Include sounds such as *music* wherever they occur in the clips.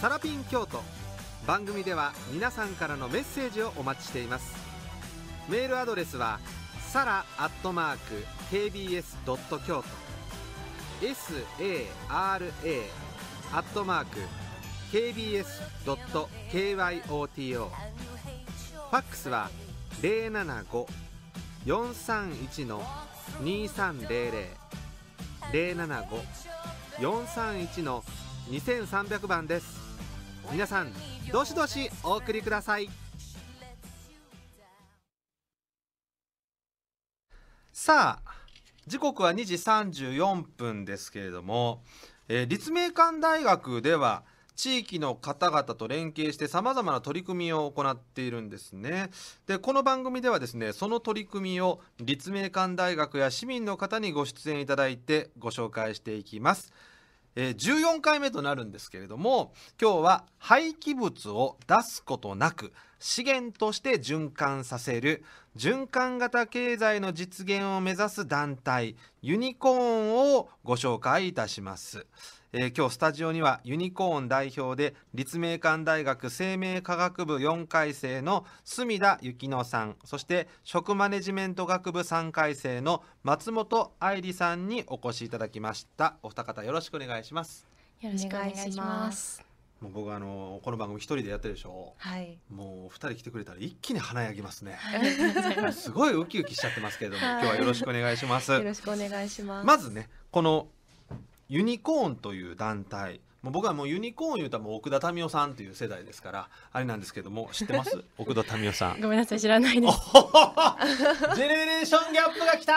サラピン京都番組では皆さんからのメッセージをお待ちしていますメールアドレスはサラアットマーク KBS ドット京都 SARA アットマーク KBS ドット KYOTO ファックスは零七五四三一の二三零零零七五四三一の二千三百番です。皆さんどしどしお送りくださいさあ時刻は2時34分ですけれども、えー、立命館大学では地域の方々と連携してさまざまな取り組みを行っているんですね。でこの番組ではですねその取り組みを立命館大学や市民の方にご出演いただいてご紹介していきます。え14回目となるんですけれども今日は廃棄物を出すことなく資源として循環させる循環型経済の実現を目指す団体ユニコーンをご紹介いたします。えー、今日スタジオにはユニコーン代表で立命館大学生命科学部4回生の隅田幸乃さんそして食マネジメント学部3回生の松本愛理さんにお越しいただきましたお二方よろしくお願いしますよろしくお願いしますもう僕あのこの番組一人でやってるでしょ、う。はい、もう二人来てくれたら一気に華やぎますねすごいウキウキしちゃってますけれども、はい、今日はよろしくお願いしますよろしくお願いしますまずねこのユニコーンという団体もう僕はもうユニコーン言うたらもう奥田民生さんという世代ですからあれなんですけども知ってます *laughs* 奥田民生さんごめんなさい知らないですジェネレーションギャップが来た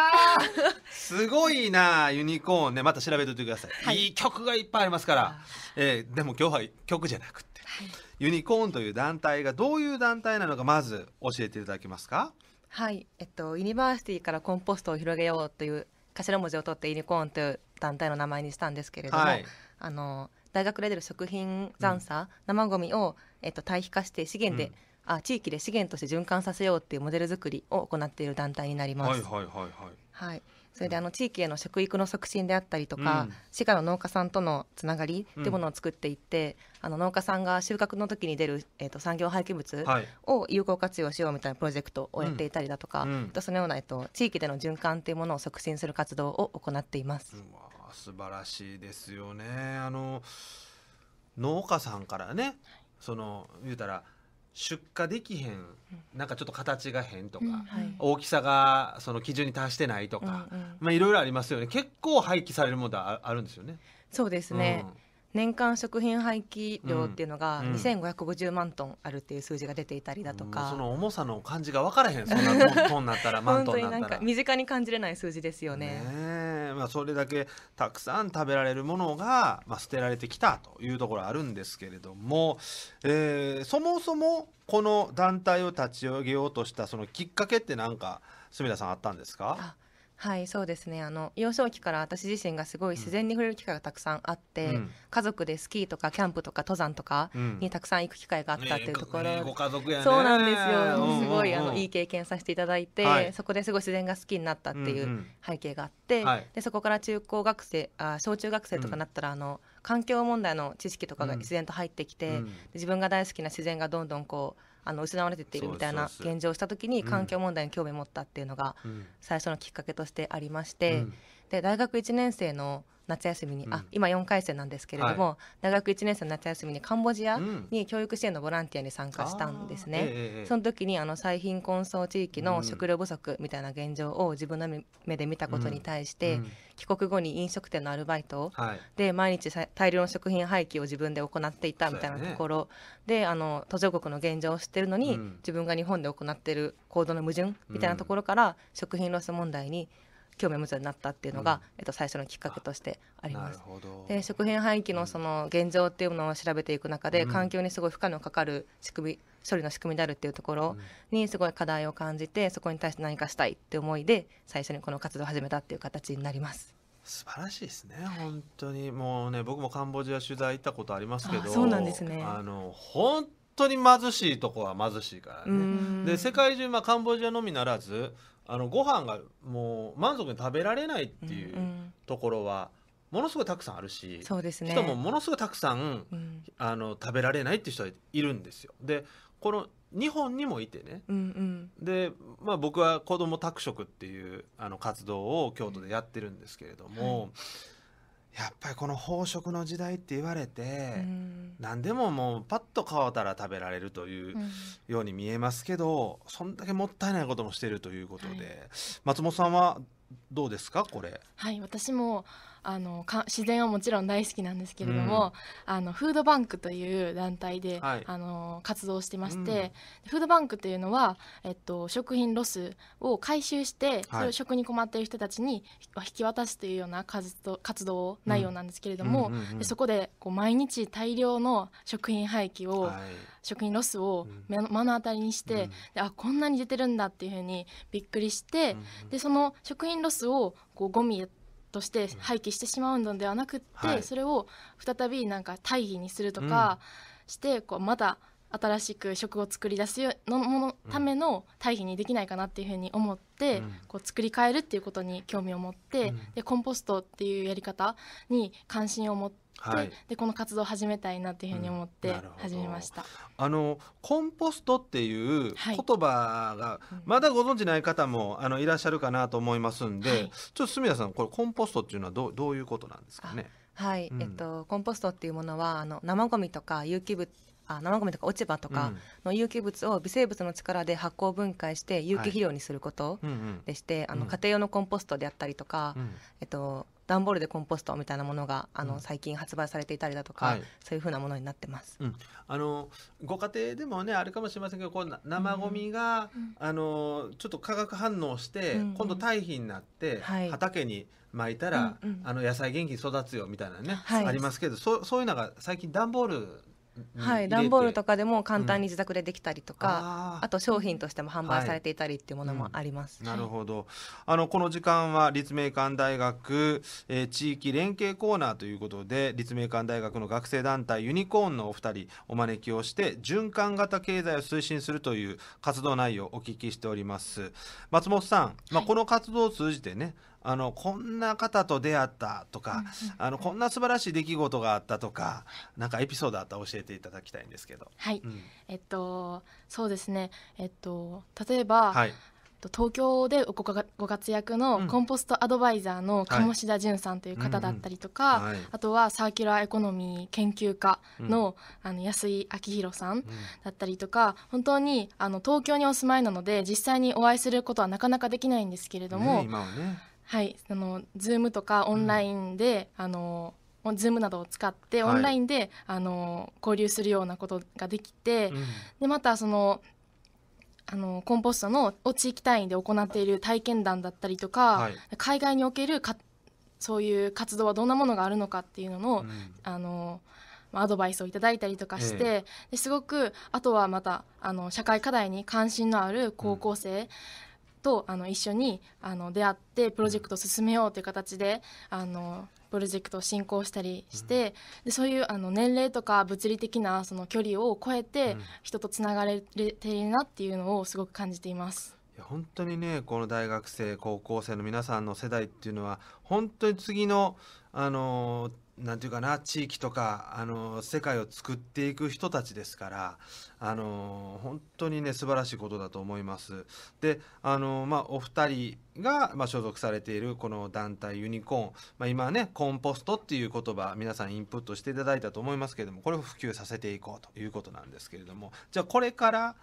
すごいなユニコーンねまた調べておいてください、はい、いい曲がいっぱいありますから、えー、でも今日は曲じゃなくて、はい、ユニコーンという団体がどういう団体なのかまず教えていただけますかはいえっとユニバーシティからコンポストを広げようという頭文字を取ってユニコーンという団体の名前にしたんですけれども、はい、あの大学で出る食品残差、うん、生ごみを、えっと、堆肥化して資源で、うんあ地域で資源として循環させようっていうモデル作りを行っている団体になります。はいはいはいはい。はい。それであの地域への食育の促進であったりとか、うん、滋賀の農家さんとのつながりというものを作っていって、うん、あの農家さんが収穫の時に出る、えーと、産業廃棄物を有効活用しようみたいなプロジェクトをやっていたりだとか、うん、そのような、えーと、地域での循環というものを促進する活動を行っています。素晴らしいですよねあの農家さんからねその言うたら出荷できへんなんかちょっと形が変とか、うんはい、大きさがその基準に達してないとか、うんうん、まあ、いろいろありますよね結構廃棄されるものはあるんですよね。そうですね、うん年間食品廃棄量っていうのが2550万トンあるっていう数字が出ていたりだとか、うんうん、その重さの感じが分からへんそんなトンになったら *laughs* トンになったら本当になんか身近に感じれない数字ですよね。ねまあ、それだけたくさん食べられるものが、まあ、捨てられてきたというところあるんですけれども、えー、そもそもこの団体を立ち上げようとしたそのきっかけって何か住田さんあったんですかはいそうですねあの幼少期から私自身がすごい自然に触れる機会がたくさんあって、うん、家族でスキーとかキャンプとか登山とかにたくさん行く機会があったっていうところ、ね、ご家族やねそうなんですよ、うんうん、すごいあのいい経験させていただいて、はい、そこですごい自然が好きになったっていう背景があって、うんうん、でそこから中高学生あ小中学生とかになったら、あの環境問題の知識とかが自然と入ってきて、自分が大好きな自然がどんどんこうあの失われていっているみたいな現状をした時に環境問題に興味を持ったっていうのが最初のきっかけとしてありまして、うんで大学1年生の夏休みに、うん、あ今4回生なんですけれども、はい、大学1年生の夏休みにカンボジアに教育支援のボランティアに参加したんですね、えその時にあの最貧困層地域の食料不足みたいな現状を自分の目で見たことに対して、うん、帰国後に飲食店のアルバイトで毎日大量の食品廃棄を自分で行っていたみたいなところで、ね、あの途上国の現状を知ってるのに、うん、自分が日本で行ってる行動の矛盾みたいなところから、食品ロス問題に興味を持つようになったっていうのが、うん、えっと、最初のきっかけとしてあります。で食品廃棄のその現状っていうのを調べていく中で、うん、環境にすごい負荷のかかる仕組み処理の仕組みであるっていうところにすごい課題を感じてそこに対して何かしたいって思いで最初にこの活動を始めたっていう形になります。素晴らしいですね、本当にもうね僕もカンボジア取材行ったことありますけどそうなんですねあの本当に貧しいとこは貧しいからねで世界中、まあ、カンボジアのみならずあのご飯がもう満足に食べられないっていうところはものすごいたくさんあるし、そうですね、人もものすごいたくさん、うん、あの食べられないっていう人はいるんですよ。でこの日本にもいてね、うんうん、で、まあ、僕は子ども宅食っていうあの活動を京都でやってるんですけれども、うんはいやっぱりこの飽食の時代って言われて、何でももうパッと買ったら食べられるというように見えますけど、そんだけもったいないこともしてるということで、はい、松本さんはどうですかこれはい私もあの自然はもちろん大好きなんですけれども、うん、あのフードバンクという団体で、はい、あの活動してまして、うん、フードバンクというのは、えっと、食品ロスを回収してそれを食に困っている人たちに引き渡すというような活動活動内容なんですけれども、でそこでこう毎日大量の食品廃棄を、はい、食品ロスを目の当たりにして、うん、あこんなに出てるんだっていうふうにびっくりして、でその食品ロスをこうゴミとして廃棄してしまうのではなくって、はい、それを再びなんか大義にするとかして、うん、こうまた新しく食を作り出すのものための対比にできないかなっていうふうに思って、うん、こう作り変えるっていうことに興味を持って、うん、でコンポストっていうやり方に関心を持っはい、でこの活動を始めたいなっていうふうに思って始めました、うん、あのコンポストっていう言葉が、まだご存じない方もあのいらっしゃるかなと思いますんで、はい、ちょっと角田さんこれコンポストっていうのはどどういうことなんですかねはい、うん、えっと、コンポストっていうものはあの生ゴミとか有機物あ生ゴミとか落ち葉とかの有機物を微生物の力で発酵分解して有機肥料にすることでして、あの家庭用のコンポストであったりとか、うん、えっと段ボールでコンポストみたいなものがあの、最近発売されていたりだとか、はい、そういうふうなものになってます、うん、あのご家庭でもねあるかもしれませんけどこう生ごみが、うん、あのちょっと化学反応して、今度堆肥になって、はい、畑に巻いたら、うんあの野菜元気に育つよみたいなね、はい、ありますけどそうそういうのが最近段ボールはい、段ボールとかでも簡単に自宅でできたりとか、あと商品としても販売されていたりっていうものもあります、なるほどあのこの時間は立命館大学、えー、地域連携コーナーということで立命館大学の学生団体ユニコーンのお二人お招きをして循環型経済を推進するという活動内容をお聞きしております松本さん、まあ、この活動を通じてね、はいあのこんな方と出会ったとか、あのこんな素晴らしい出来事があったとか、なんかエピソードあったら教えていただきたいんですけど。はい、うん、えっとそうですね。えっと例えば、はい、東京でご活躍のコンポストアドバイザーの鴨志田淳さんという方だったりとか、あとはサーキュラーエコノミー研究家の,、あの安井明宏さんだったりとか本当にあの東京にお住まいなので実際にお会いすることはなかなかできないんですけれども、ねね、はいあの Zoom とかオンラインで、うん、あの Zoom などを使ってオンラインで、はい、あの交流するようなことができて、うん、でまたそのあのコンポストのお地域単位で行っている体験談だったりとか、はい、海外におけるかそういう活動はどんなものがあるのかっていうののうん、あのアドバイスをいただいたりとかして、えすごくあとはまたあの社会課題に関心のある高校生、うんとあの一緒にあの出会ってプロジェクトを進めようという形であのプロジェクトを進行したりして、うん、でそういうあの年齢とか物理的なその距離を超えて人とつながれているなっていうのをすごく感じています。いや本当にねこの大学生高校生の皆さんの世代っていうのは本当に次のあのなんていうかな地域とかあの世界を作っていく人たちですからあの本当にね素晴らしいことだと思います。であの、まあ、お二人が、まあ、所属されているこの団体ユニコーン、まあ、今ねコンポストっていう言葉皆さんインプットしていただいたと思いますけれどもこれを普及させていこうということなんですけれどもじゃあこれから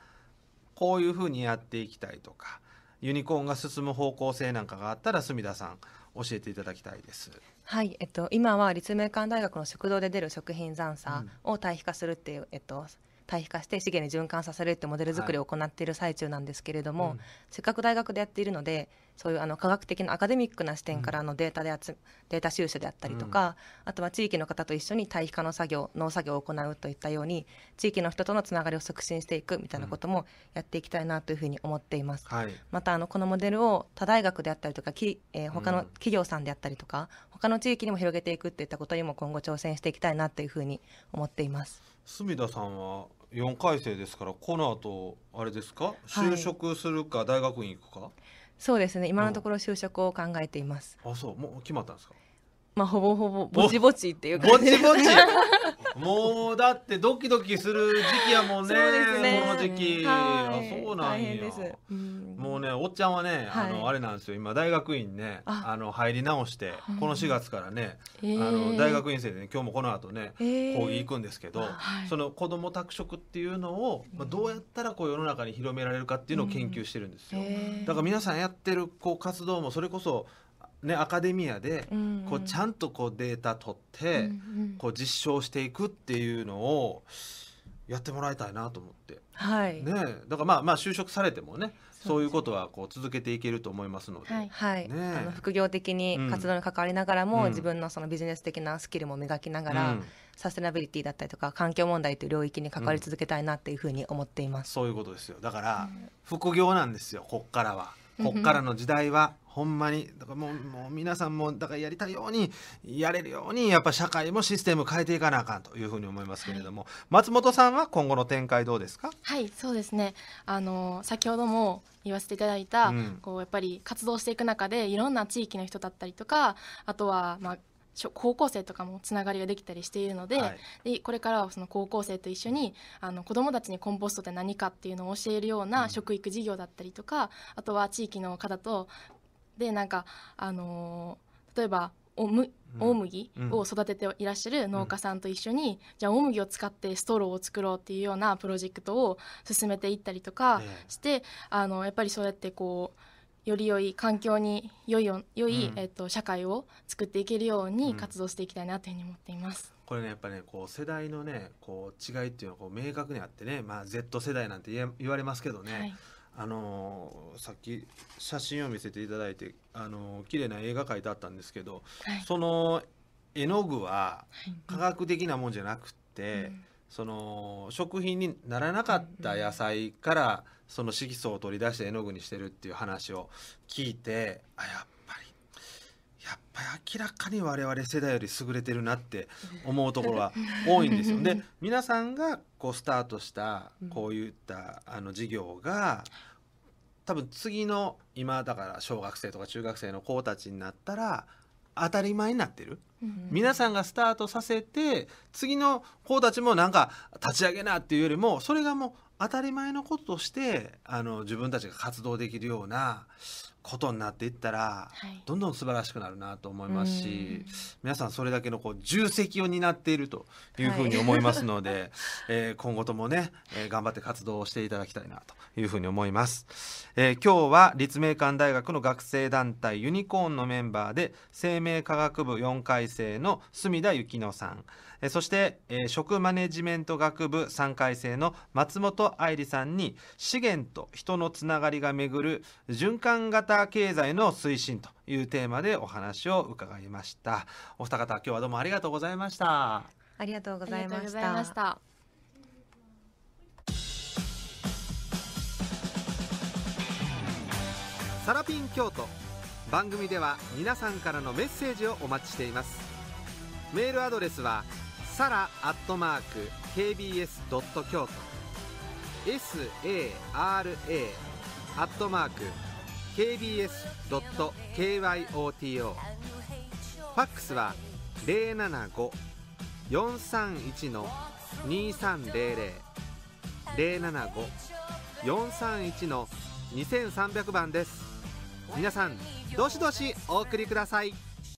こういうふうにやっていきたいとか。ユニコーンが進む方向性なんかがあったら住田さん教えていただきたいです。はい、えっと、今は立命館大学の食堂で出る食品残差を堆肥化するっていう、うん、えっと、堆肥化して資源に循環させるってモデル作りを行っている最中なんですけれども、はい、せっかく大学でやっているのでそういうあの科学的なアカデミックな視点からのデータで集、うん、データ収集であったりとか、うん、あとは地域の方と一緒に堆肥化の作業農作業を行うといったように地域の人とのつながりを促進していくみたいなこともやっていきたいなというふうに思っています、はい、またあのこのモデルを他大学であったりとかき、えー、他の企業さんであったりとか、うん、他の地域にも広げていくっていったことにも今後挑戦していきたいなというふうに思っています。隅田さんは4回生ですからこの後あれですか、就職するか大学院行くか、はいそうですね今のところ就職を考えていますあそうもう決まったんですかまあほぼほぼぼちぼちっていうか、ね、ぼちぼち *laughs* もうだってドキドキする時期やもんねねこの時期、はい、あそうなんやもうねおっちゃんはね、はい、あのあれなんですよ今大学院ねあの入り直して、この4月からね、えー、あの大学院生で、ね、今日もこの後ね、えー、講義行くんですけど、はい、その子ども拓殖っていうのを、まあ、どうやったらこう世の中に広められるかっていうのを研究してるんですよ、うんえー、だから皆さんやってるこう活動もそれこそね、アカデミアでこうちゃんとこうデータ取ってこう実証していくっていうのをやってもらいたいなと思って、はいね、だからまあまあ就職されてもねそういうことはこう続けていけると思いますので、はいね、あの副業的に活動に関わりながらも、自分のそのビジネス的なスキルも磨きながら、サステナビリティだったりとか環境問題という領域に関わり続けたいなっていうふうに思っています、そういうことですよだから、副業なんですよこっからは。こっからの時代はほんまにだからもうもう皆さんもだからやりたいようにやれるようにやっぱ社会もシステム変えていかなあかんというふうに思いますけれども、はい、松本さんは今後の展開どうですかはいそうですねあの先ほども言わせていただいた、うん、こうやっぱり活動していく中でいろんな地域の人だったりとかあとはまあ高校生とかもつながりができたりしているのではい、でこれからはその高校生と一緒にあの子どもたちにコンポストって何かっていうのを教えるような食育事業だったりとか、うん、あとは地域の方とでなんか、あのー、例えばおむ大麦を育てていらっしゃる農家さんと一緒に、うん、じゃあ大麦を使ってストローを作ろうっていうようなプロジェクトを進めていったりとかして、えー、あのやっぱりそうやってこうより良い環境に良いよ良い、うん、えっと、社会を作っていけるように活動していきたいなというふうに思っています。うん、これねやっぱねこう世代のねこう違いっていうのはこう明確にあってね、まあ、Z 世代なんて言われますけどね、はい、あのー、さっき写真を見せていただいてあのー、綺麗な映画描いてあったんですけど、はい、その絵の具は科学的なもんじゃなくて、はいその食品にならなかった野菜からその色素を取り出して絵の具にしてるっていう話を聞いてあやっぱりやっぱり明らかに我々世代より優れてるなって思うところは多いんですよ。で *laughs* 皆さんがこうスタートしたこういったあの事業が多分次の今だから小学生とか中学生の子たちになったら当たり前になってる、うん、皆さんがスタートさせて次の子たちもなんか立ち上げなっていうよりもそれがもう当たり前のこととしてあの自分たちが活動できるようなことになっていったら、はい、どんどん素晴らしくなるなと思いますし皆さんそれだけのこう重責を担っているというふうに思いますので、はい、えー、今後ともね、えー、頑張って活動をしていただきたいなというふうに思います、えー、今日は立命館大学の学生団体ユニコーンのメンバーで生命科学部4回生の隅田幸乃さんえそして、えー、食マネジメント学部3回生の松本愛理さんに資源と人のつながりがめぐる循環型経済の推進というテーマでお話を伺いましたお二方今日はどうもありがとうございましたありがとうございましたサラピン京都番組では皆さんからのメッセージをお待ちしていますメールアドレスは「さらアットマーク KBS ドット京都 SARA アットマーク KBS ドット KYOTO ファックスは零七五四三一の二三零零零七五四三一の二千三百番です。皆さんどしどしお送りください。